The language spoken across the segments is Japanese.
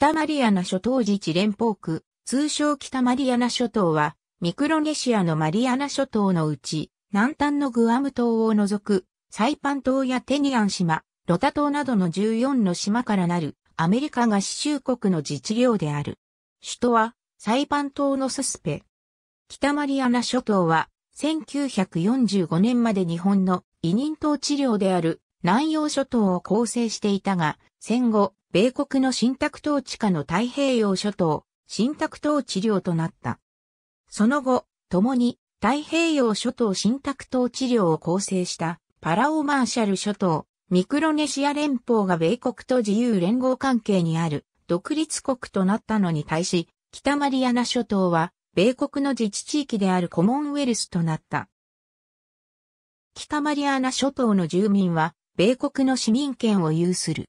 北マリアナ諸島自治連邦区、通称北マリアナ諸島は、ミクロネシアのマリアナ諸島のうち、南端のグアム島を除く、サイパン島やテニアン島、ロタ島などの14の島からなる、アメリカ合衆国の自治領である。首都は、サイパン島のススペ。北マリアナ諸島は、1945年まで日本の委任島治領である南洋諸島を構成していたが、戦後、米国の新宅統治下の太平洋諸島、新宅統治領となった。その後、共に太平洋諸島新宅統治領を構成したパラオマーシャル諸島、ミクロネシア連邦が米国と自由連合関係にある独立国となったのに対し、北マリアナ諸島は米国の自治地域であるコモンウェルスとなった。北マリアナ諸島の住民は米国の市民権を有する。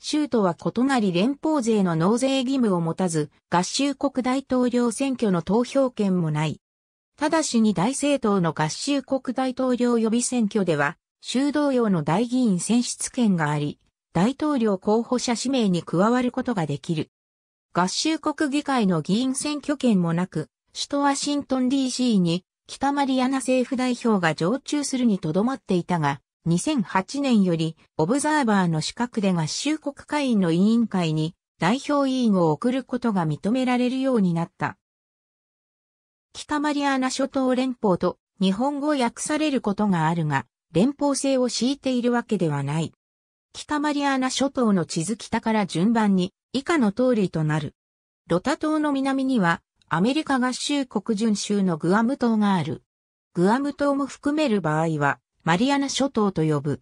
州とは異なり連邦税の納税義務を持たず、合衆国大統領選挙の投票権もない。ただしに大政党の合衆国大統領予備選挙では、州同様の大議員選出権があり、大統領候補者指名に加わることができる。合衆国議会の議員選挙権もなく、首都ワシントン DC に北マリアナ政府代表が常駐するにとどまっていたが、2008年より、オブザーバーの資格で合衆国会員の委員会に代表委員を送ることが認められるようになった。北マリアナ諸島連邦と日本語訳されることがあるが、連邦制を敷いているわけではない。北マリアナ諸島の地図北から順番に以下の通りとなる。ロタ島の南にはアメリカ合衆国準州のグアム島がある。グアム島も含める場合はマリアナ諸島と呼ぶ。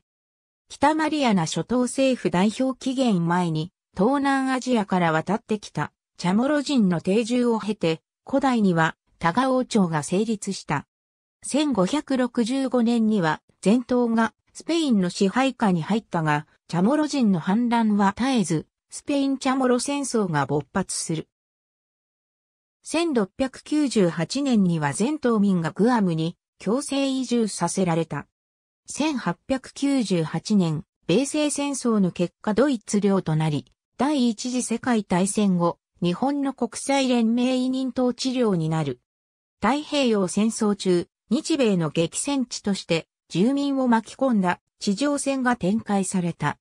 北マリアナ諸島政府代表期限前に、東南アジアから渡ってきた、チャモロ人の定住を経て、古代には、タガ王朝が成立した。1565年には、前頭がスペインの支配下に入ったが、チャモロ人の反乱は絶えず、スペインチャモロ戦争が勃発する。1698年には全島民がグアムに強制移住させられた。1898年、米西戦争の結果ドイツ領となり、第一次世界大戦後、日本の国際連盟委任統治領になる。太平洋戦争中、日米の激戦地として住民を巻き込んだ地上戦が展開された。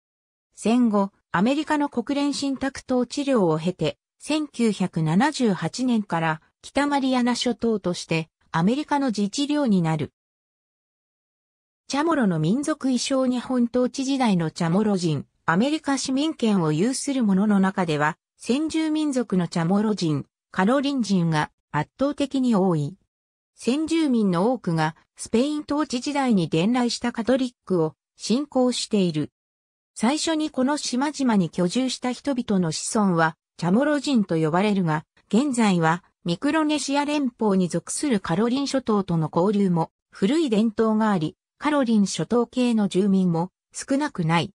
戦後、アメリカの国連信託統治領を経て、1978年から北マリアナ諸島としてアメリカの自治領になる。チャモロの民族衣装日本統治時代のチャモロ人、アメリカ市民権を有する者の中では、先住民族のチャモロ人、カロリン人が圧倒的に多い。先住民の多くがスペイン統治時代に伝来したカトリックを信仰している。最初にこの島々に居住した人々の子孫はチャモロ人と呼ばれるが、現在はミクロネシア連邦に属するカロリン諸島との交流も古い伝統があり、カロリン諸島系の住民も少なくない。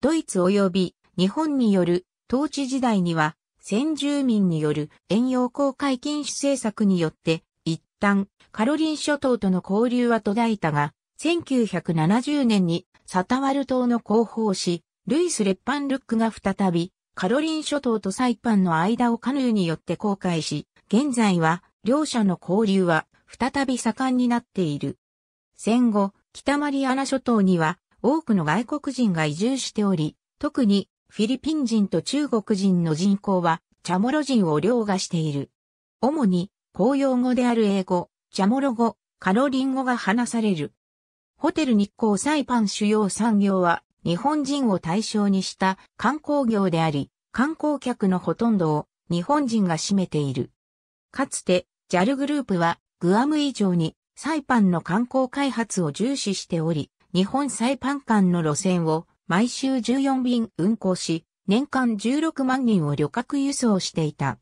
ドイツ及び日本による統治時代には先住民による遠洋公開禁止政策によって一旦カロリン諸島との交流は途絶えたが1970年にサタワル島の広報誌ルイス・レッパンルックが再びカロリン諸島とサイパンの間をカヌーによって公開し現在は両者の交流は再び盛んになっている。戦後、北マリアナ諸島には多くの外国人が移住しており、特にフィリピン人と中国人の人口はチャモロ人を凌駕している。主に公用語である英語、チャモロ語、カロリン語が話される。ホテル日光サイパン主要産業は日本人を対象にした観光業であり、観光客のほとんどを日本人が占めている。かつて JAL グループはグアム以上にサイパンの観光開発を重視しており、日本サイパン間の路線を毎週14便運行し、年間16万人を旅客輸送していた。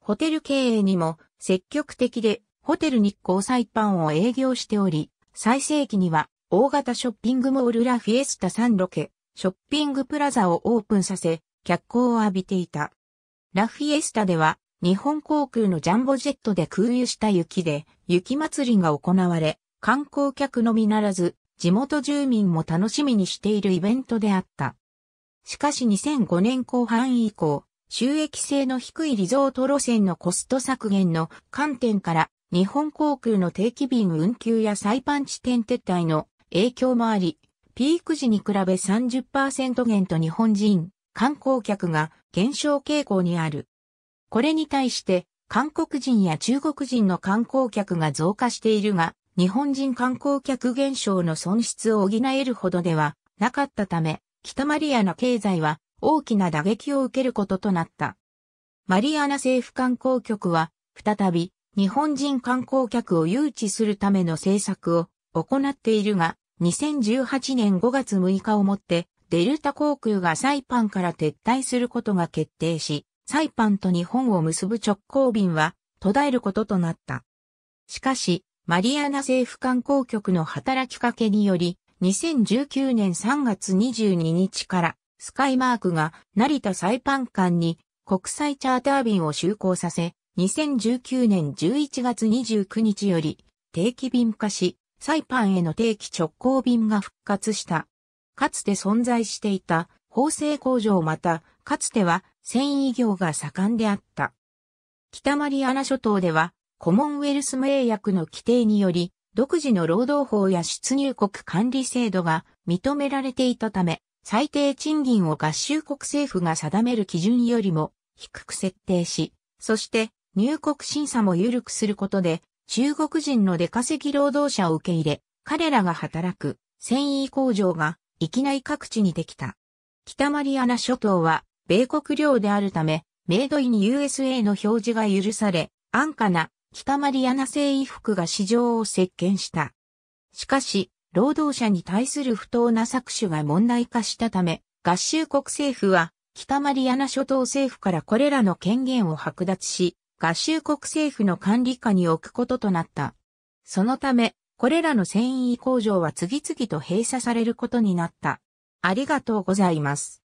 ホテル経営にも積極的で、ホテル日光サイパンを営業しており、最盛期には大型ショッピングモールラフィエスタ3ロケ、ショッピングプラザをオープンさせ、脚光を浴びていた。ラフィエスタでは日本航空のジャンボジェットで空輸した雪で、雪祭りが行われ、観光客のみならず、地元住民も楽しみにしているイベントであった。しかし2005年後半以降、収益性の低いリゾート路線のコスト削減の観点から、日本航空の定期便運休や再パン地点撤退の影響もあり、ピーク時に比べ30%減と日本人、観光客が減少傾向にある。これに対して、韓国人や中国人の観光客が増加しているが、日本人観光客減少の損失を補えるほどではなかったため、北マリアナ経済は大きな打撃を受けることとなった。マリアナ政府観光局は、再び日本人観光客を誘致するための政策を行っているが、2018年5月6日をもって、デルタ航空がサイパンから撤退することが決定し、サイパンと日本を結ぶ直行便は途絶えることとなった。しかし、マリアナ政府観光局の働きかけにより、2019年3月22日からスカイマークが成田サイパン間に国際チャーター便を就航させ、2019年11月29日より定期便化し、サイパンへの定期直行便が復活した。かつて存在していた縫製工場また、かつては繊維業が盛んであった。北マリアナ諸島では、コモンウェルス名約の規定により、独自の労働法や出入国管理制度が認められていたため、最低賃金を合衆国政府が定める基準よりも低く設定し、そして入国審査も緩くすることで、中国人の出稼ぎ労働者を受け入れ、彼らが働く繊維工場が域内各地にできた。北マリアナ諸島は米国領であるため、メイドイン USA の表示が許され、安価な北マリアナ製衣服が市場を席巻した。しかし、労働者に対する不当な搾取が問題化したため、合衆国政府は北マリアナ諸島政府からこれらの権限を剥奪し、合衆国政府の管理下に置くこととなった。そのため、これらの繊維工場は次々と閉鎖されることになった。ありがとうございます。